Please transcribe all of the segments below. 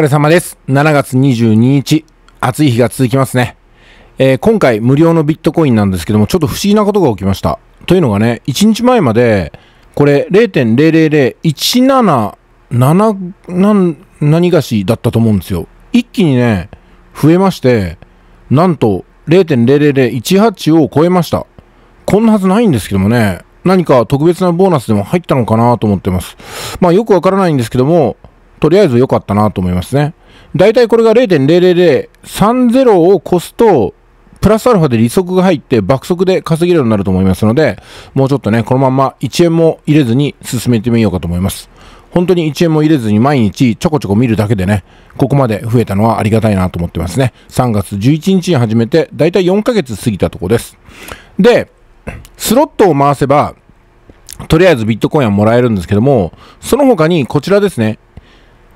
疲れ様です。7月22日、暑い日が続きますね。えー、今回無料のビットコインなんですけども、ちょっと不思議なことが起きました。というのがね、1日前まで、これ0.00017、7何がしだったと思うんですよ。一気にね、増えまして、なんと0.00018を超えました。こんなはずないんですけどもね、何か特別なボーナスでも入ったのかなと思ってます。まあよくわからないんですけども、とりあえず良かったなと思いますね。だいたいこれが0.00030を越すと、プラスアルファで利息が入って爆速で稼げるようになると思いますので、もうちょっとね、このまま1円も入れずに進めてみようかと思います。本当に1円も入れずに毎日ちょこちょこ見るだけでね、ここまで増えたのはありがたいなと思ってますね。3月11日に始めて、だいたい4ヶ月過ぎたとこです。で、スロットを回せば、とりあえずビットコインはもらえるんですけども、その他にこちらですね、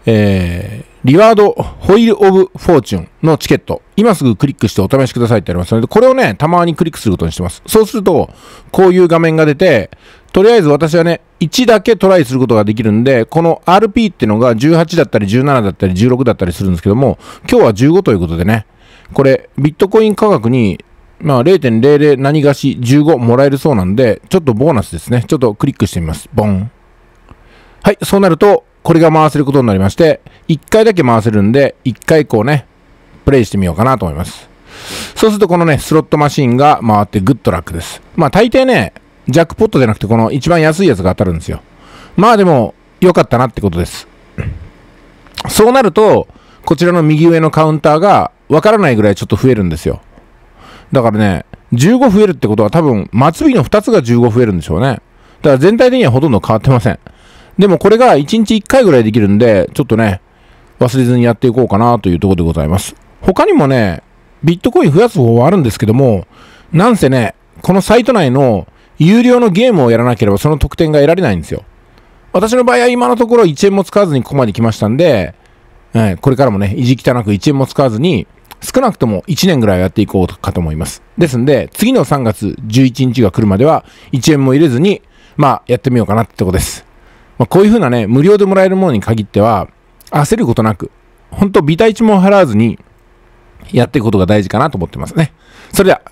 えー、リワードホイールオブフォーチュンのチケット、今すぐクリックしてお試しくださいってありますので、これをね、たまにクリックすることにしてます。そうすると、こういう画面が出て、とりあえず私はね、1だけトライすることができるんで、この RP ってのが18だったり17だったり16だったりするんですけども、今日は15ということでね、これ、ビットコイン価格に、まあ0.00何がし15もらえるそうなんで、ちょっとボーナスですね。ちょっとクリックしてみます。ボン。はい、そうなると、これが回せることになりまして、1回だけ回せるんで、1回こうね、プレイしてみようかなと思います。そうするとこのね、スロットマシンが回ってグッドラックです。まあ大抵ね、ジャックポットじゃなくてこの一番安いやつが当たるんですよ。まあでも、良かったなってことです。そうなると、こちらの右上のカウンターがわからないぐらいちょっと増えるんですよ。だからね、15増えるってことは多分、末尾の2つが15増えるんでしょうね。だから全体的にはほとんど変わってません。でもこれが1日1回ぐらいできるんで、ちょっとね、忘れずにやっていこうかなというところでございます。他にもね、ビットコイン増やす方法はあるんですけども、なんせね、このサイト内の有料のゲームをやらなければその得点が得られないんですよ。私の場合は今のところ1円も使わずにここまで来ましたんで、これからもね、意地汚く1円も使わずに、少なくとも1年ぐらいやっていこうかと思います。ですんで、次の3月11日が来るまでは1円も入れずに、まあ、やってみようかなってとこです。まあ、こういうふうなね、無料でもらえるものに限っては、焦ることなく、ほんとビタ値も払わずに、やっていくことが大事かなと思ってますね。それでは、